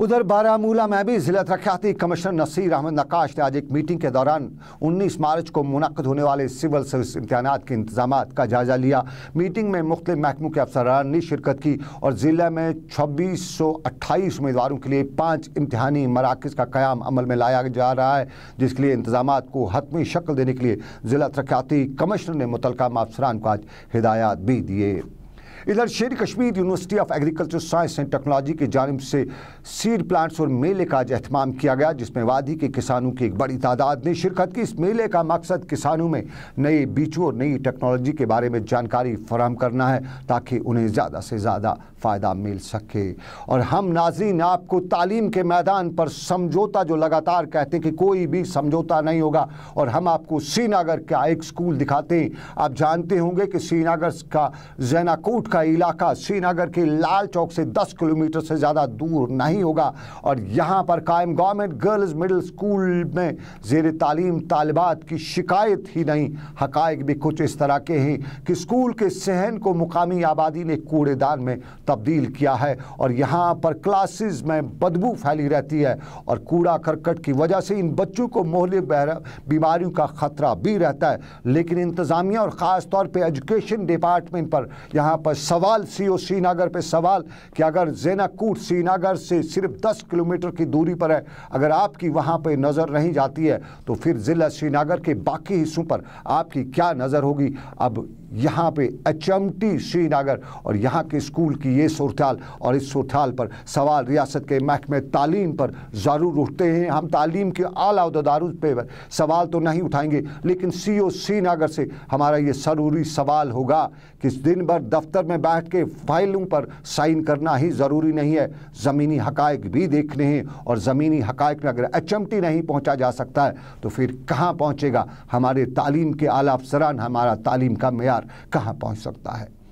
उधर बारामूला में भी जिला तरक्याती कमिश्नर नसीर अहमद नकाश ने आज एक मीटिंग के दौरान 19 मार्च को मुनद होने वाले सिविल सर्विस इम्तहान के इंतजाम का जायजा लिया मीटिंग में मुख्त महकमों के अफसरान ने शिरकत की और ज़िले में छब्बीस सौ अट्ठाईस उम्मीदवारों के लिए पाँच इम्तहानी मराकज़ का क्याम अमल में लाया जा रहा है जिसके लिए इंतजाम को हतमी शक्ल देने के लिए ज़िला तरक्याती कमिश्नर ने मुतलका अफसरान को आज हिदायत भी दिए इधर Sher Kashmir university of agriculture science and technology की जानब से सीड प्लांट्स और मेले का आज अहतमाम किया गया जिसमें वादी के किसानों की एक बड़ी तादाद ने शिरकत की इस मेले का मकसद किसानों में नए बीचों और नई टेक्नोलॉजी के बारे में जानकारी फराहम करना है ताकि उन्हें ज़्यादा से ज़्यादा फ़ायदा मिल सके और हम नाजीन आपको तालीम के मैदान पर समझौता जो लगातार कहते हैं कि कोई भी समझौता नहीं होगा और हम आपको श्रीनगर का एक स्कूल दिखाते हैं आप जानते होंगे कि श्रीनगर का जैनाकोट का इलाका श्रीनगर के लाल चौक से 10 किलोमीटर से ज़्यादा दूर नहीं होगा और यहाँ पर कायम गवर्नमेंट गर्ल्स मिडिल स्कूल में जेर तालीम तालबात की शिकायत ही नहीं हकायक भी कुछ इस तरह के हैं कि स्कूल के सहन को मुकामी आबादी ने कूड़ेदान में तब्दील किया है और यहाँ पर क्लासेस में बदबू फैली रहती है और कूड़ा करकट की वजह से इन बच्चों को मोहले बीमारियों का ख़तरा भी रहता है लेकिन इंतज़ामिया और ख़ास तौर पर एजुकेशन डिपार्टमेंट पर यहाँ पर सवाल सीओ श्रीनगर पे सवाल कि अगर जैनाकूट श्रीनगर से सिर्फ 10 किलोमीटर की दूरी पर है अगर आपकी वहाँ पे नज़र नहीं जाती है तो फिर ज़िला श्रीनगर के बाकी हिस्सों पर आपकी क्या नज़र होगी अब यहाँ पे अचमटी श्रीनगर और यहाँ के स्कूल की ये सुरताल और इस सुरताल पर सवाल रियासत के महकमे तालीम पर ज़रूर उठते हैं हम तालीम के आला पे सवाल तो नहीं उठाएंगे लेकिन सी ओ श्रीनगर से हमारा ये ज़रूरी सवाल होगा कि दिन भर दफ्तर में बैठ के फाइलों पर साइन करना ही ज़रूरी नहीं है ज़मीनी हकायक भी देखने हैं और ज़मीनी हकायक में अगर अचमटी नहीं पहुँचा जा सकता है तो फिर कहाँ पहुँचेगा हमारे तालीम के आला अफसरान हमारा तालीम का मैार कहां कहाँ पहुँच सकता है